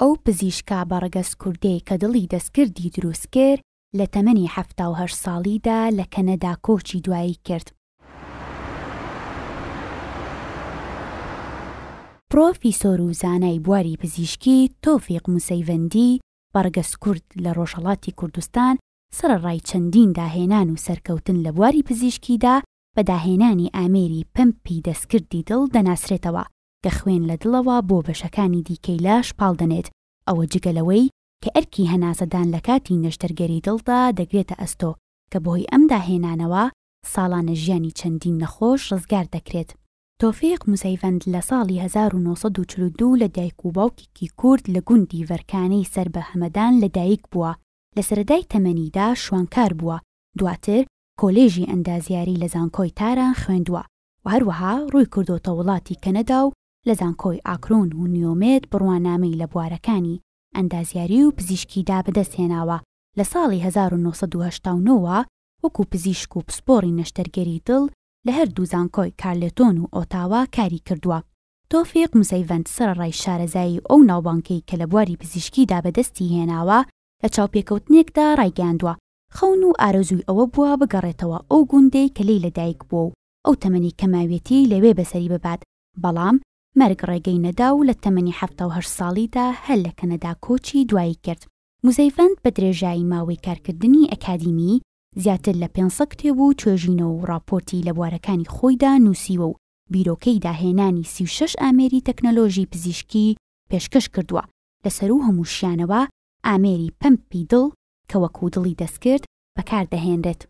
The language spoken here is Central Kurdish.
ئەو پزیشکا بەڕگەس کوردەی کە دڵی دەستکردی دروست کرد لە تەمەنی ه ساڵیدا لە کەنەدا کۆچی دوایی کرد. پرۆفیسۆر و زانای بواری پزیشکی تۆفیق موسەیڤندی بەرگەس کورد لە ڕۆژهڵاتی کوردستان سرە ڕای چەندین داهێنان و سەرکەوتن لە بواری پزیشکیدا بەداهێنانی ئامێری پمپی دەستکردی دڵ دەناسرێتەوە کە خوێن لە دڵەوە بۆ بەشەکانی دیکەی لاش پاڵدەنێت ئەوە جگەلەوەی کە ئەرکی هەناسەدان لە کاتی نەشتەرگەری دڵدا دەگرێتە ئەستۆ کە بۆهی ئەم داهێنانەوە ساڵانە ژیانی چەندین نەخۆش ڕزگار دەکرێت تۆفێق موزەیڤند لە ساڵی 1942 لە دایک و باوکیکی کورد لە گوندی ڤەرکانەی سەر بە هەمەدان لەدایک بووە لە سەردای تەمەنیدا شوانکار بووە دواتر کۆلێژی ئەندازیاری لە زانکۆی تاران خوێندووە و هەروەها ڕووی کردوتە وڵاتی کەنەدا و لە زانکۆی ئاکرۆن و نیۆمێت بڕوانامەی لە بوارەکانی ئەندازیاری و پزیشکیدا بەدەستهێناوە لە ساڵی 1970 وەکو پزیشک و پسپۆری نەشتەرگەری دڵ لە هەردوو زانکۆی کارلێتۆن و ئۆتاوا کاری کردووە تۆفیق مسەیڤند سەر ڕای شارەزایی ئەو ناوبانکەی کە لە بواری پزیشکیدا بەدەستی هێناوە لە چاوپێکەوتنێکدا ڕایگەاندووە خەون و ئارەزووی ئەوە بووە بگەڕێتەوە ئەو گوندەی کە لی لەدایک بوو و ئەو تەمەنی کەماوێتی لەوێ بەسەری ببات بەڵام مەرگ ڕێگەی نەدا و لە تەمەنی ه ساڵیدا هەل لە کەنەدا کۆچی دوایی کرد موزەیفەند بە درێژایی ماوەی کارکردنی ئەکادیمی زیاتر لە 500 کتێب و چێژینەوە و راپۆرتی لە بوارەکانی خۆیدا نووسیوە و بیرۆکەی داهێنانی 36 ئامێری تەکنەلۆژی پزیشکی پێشکەش کردووە لەسەر و هەمووشیانەوە ئامێری پەمپی دڵ کە وەکو دڵی دەستکرد بەکاردەهێنرێت